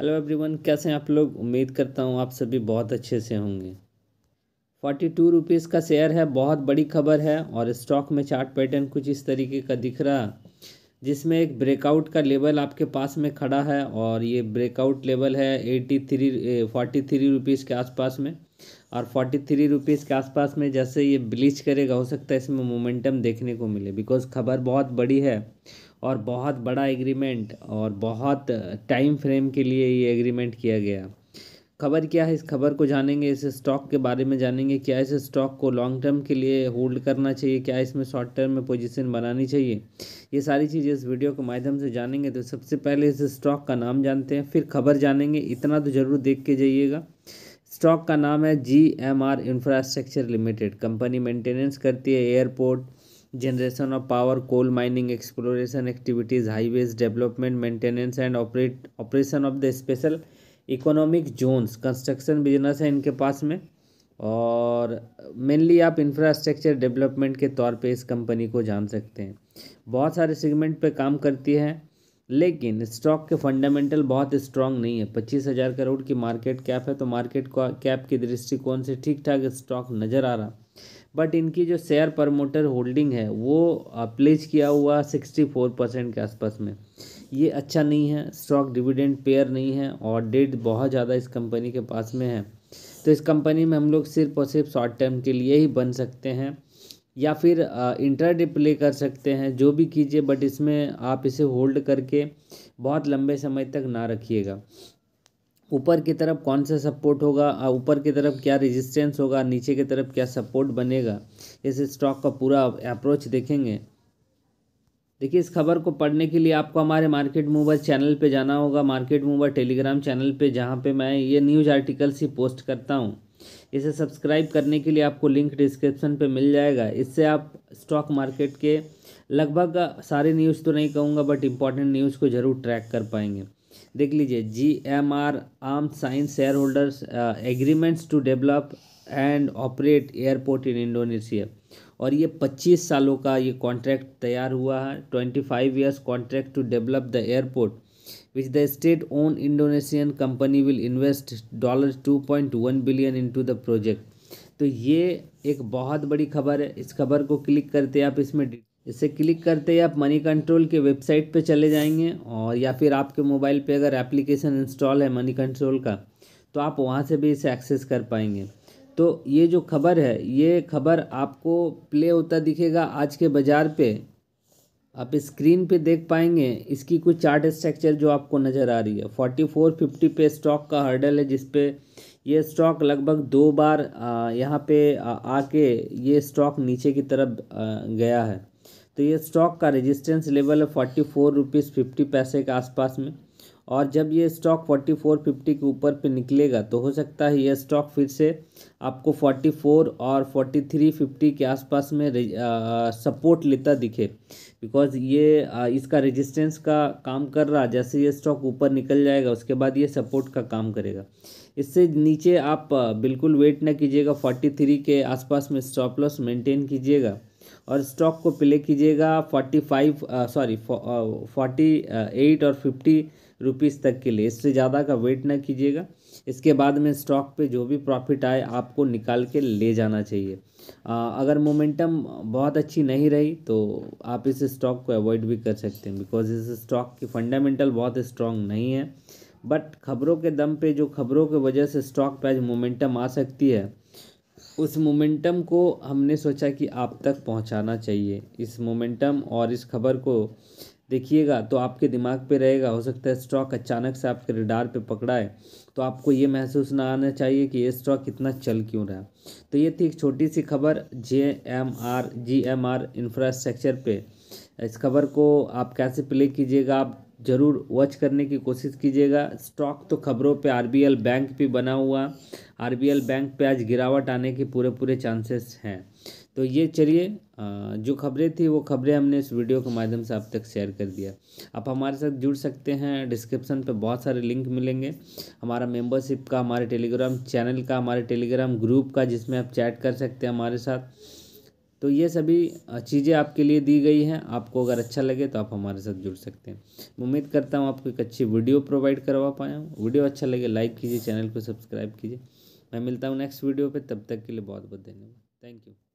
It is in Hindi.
हेलो एवरीवन कैसे हैं आप लोग उम्मीद करता हूँ आप सभी बहुत अच्छे से होंगे फोर्टी टू रुपीज़ का शेयर है बहुत बड़ी खबर है और स्टॉक में चार्ट पैटर्न कुछ इस तरीके का दिख रहा जिसमें एक ब्रेकआउट का लेवल आपके पास में खड़ा है और ये ब्रेकआउट लेवल है at three forty three rupees के आसपास में और फोर्टी थ्री रुपीज़ के आसपास में जैसे ये ब्लीच करेगा हो सकता है इसमें मोमेंटम देखने को मिले बिकॉज खबर बहुत बड़ी है और बहुत बड़ा एग्रीमेंट और बहुत टाइम फ्रेम के लिए ये एग्रीमेंट किया गया खबर क्या है इस खबर को जानेंगे इस स्टॉक के बारे में जानेंगे क्या इस स्टॉक को लॉन्ग टर्म के लिए होल्ड करना चाहिए क्या इसमें शॉर्ट टर्म में पोजीशन बनानी चाहिए ये सारी चीज़ें इस वीडियो के माध्यम से जानेंगे तो सबसे पहले इस स्टॉक का नाम जानते हैं फिर खबर जानेंगे इतना तो ज़रूर देख के जाइएगा स्टॉक का नाम है G M R infrastructure limited company maintenance करती है airport generation of power coal mining exploration activities highways development maintenance and operate operation of the special economic zones construction business है इनके पास में और मेनली आप इंफ्रास्ट्रक्चर डेवलपमेंट के तौर पे इस कंपनी को जान सकते हैं बहुत सारे सेगमेंट पे काम करती है लेकिन स्टॉक के फंडामेंटल बहुत स्ट्रांग नहीं है पच्चीस हज़ार करोड़ की मार्केट कैप है तो मार्केट कैप की दृष्टिकोण से ठीक ठाक स्टॉक नज़र आ रहा बट इनकी जो शेयर प्रमोटर होल्डिंग है वो प्लेज किया हुआ सिक्सटी फोर परसेंट के आसपास में ये अच्छा नहीं है स्टॉक डिविडेंड पेयर नहीं है और डेट बहुत ज़्यादा इस कंपनी के पास में है तो इस कंपनी में हम लोग सिर्फ और सिर्फ शॉर्ट टर्म के लिए ही बन सकते हैं या फिर इंटर प्ले कर सकते हैं जो भी कीजिए बट इसमें आप इसे होल्ड करके बहुत लंबे समय तक ना रखिएगा ऊपर की तरफ कौन सा सपोर्ट होगा ऊपर की तरफ क्या रेजिस्टेंस होगा नीचे की तरफ क्या सपोर्ट बनेगा इस स्टॉक का पूरा अप्रोच देखेंगे देखिए इस खबर को पढ़ने के लिए आपको हमारे मार्केट मूवर चैनल पे जाना होगा मार्केट मूवर टेलीग्राम चैनल पे जहाँ पे मैं ये न्यूज़ आर्टिकल्स ही पोस्ट करता हूँ इसे सब्सक्राइब करने के लिए आपको लिंक डिस्क्रिप्शन पे मिल जाएगा इससे आप स्टॉक मार्केट के लगभग सारे न्यूज़ तो नहीं कहूँगा बट इम्पॉर्टेंट न्यूज़ को ज़रूर ट्रैक कर पाएंगे देख लीजिए G M R arm signs shareholders agreements to develop and operate airport in Indonesia और ये पच्चीस सालों का ये कॉन्ट्रैक्ट तैयार हुआ है twenty five years contract to develop the airport which the state own Indonesian company will invest dollar two point one billion into the project तो ये एक बहुत बड़ी खबर है इस खबर को क्लिक करते आप इसमें इसे क्लिक करते ही आप मनी कंट्रोल के वेबसाइट पे चले जाएंगे और या फिर आपके मोबाइल पे अगर एप्लीकेशन इंस्टॉल है मनी कंट्रोल का तो आप वहाँ से भी इसे एक्सेस कर पाएंगे तो ये जो खबर है ये खबर आपको प्ले होता दिखेगा आज के बाज़ार पे आप स्क्रीन पे देख पाएंगे इसकी कुछ चार्ट स्ट्रक्चर जो आपको नज़र आ रही है फोर्टी फोर फिफ्टी पे स्टॉक का हर्डल है जिसपे ये स्टॉक लगभग दो बार यहाँ पे आके ये स्टॉक नीचे की तरफ गया है तो ये स्टॉक का रेजिस्टेंस लेवल है फोर्टी फोर रुपीज़ फिफ्टी पैसे के आसपास में और जब ये स्टॉक फोर्टी फोर फिफ्टी के ऊपर पे निकलेगा तो हो सकता है ये स्टॉक फिर से आपको फोर्टी फोर और फोर्टी थ्री फिफ्टी के आसपास में सपोर्ट लेता दिखे बिकॉज ये आ, इसका रेजिस्टेंस का काम कर रहा जैसे ये स्टॉक ऊपर निकल जाएगा उसके बाद ये सपोर्ट का काम करेगा इससे नीचे आप बिल्कुल वेट ना कीजिएगा फोर्टी थ्री के आसपास में स्टॉप लॉस मेंटेन कीजिएगा और स्टॉक को प्ले कीजिएगा forty five sorry forty eight और फिफ्टी रुपीज़ तक के लिए इससे ज़्यादा का वेट ना कीजिएगा इसके बाद में स्टॉक पे जो भी प्रॉफिट आए आपको निकाल के ले जाना चाहिए आ, uh, अगर मोमेंटम बहुत अच्छी नहीं रही तो आप इस स्टॉक को अवॉइड भी कर सकते हैं बिकॉज इस स्टॉक की फंडामेंटल बहुत स्ट्रॉन्ग नहीं है बट खबरों के दम पे जो खबरों की वजह से स्टॉक आज मोमेंटम आ सकती है उस मोमेंटम को हमने सोचा कि आप तक पहुंचाना चाहिए इस मोमेंटम और इस खबर को देखिएगा तो आपके दिमाग पे रहेगा हो सकता है स्टॉक अचानक से आपके रिडार पे पकड़ा है तो आपको ये महसूस ना आना चाहिए कि ये स्टॉक कितना चल क्यों रहा तो ये थी एक छोटी सी खबर J M R G M R infrastructure पे इस खबर को आप कैसे प्ले कीजिएगा आप ज़रूर वॉच करने की कोशिश कीजिएगा स्टॉक तो खबरों पे आरबीएल बैंक भी बना हुआ आरबीएल बैंक पे आज गिरावट आने के पूरे पूरे चांसेस हैं तो ये चलिए जो खबरें थी वो खबरें हमने इस वीडियो के माध्यम से आप तक शेयर कर दिया आप हमारे साथ जुड़ सकते हैं डिस्क्रिप्शन पे बहुत सारे लिंक मिलेंगे हमारा मेंबरशिप का हमारे टेलीग्राम चैनल का हमारे टेलीग्राम ग्रुप का जिसमें आप चैट कर सकते हैं हमारे साथ तो ये सभी चीज़ें आपके लिए दी गई हैं आपको अगर अच्छा लगे तो आप हमारे साथ जुड़ सकते हैं उम्मीद करता हूँ आपको एक अच्छी वीडियो प्रोवाइड करवा पाया हूँ वीडियो अच्छा लगे लाइक कीजिए चैनल को सब्सक्राइब कीजिए मैं मिलता हूँ नेक्स्ट वीडियो पर तब तक के लिए बहुत बहुत धन्यवाद थैंक यू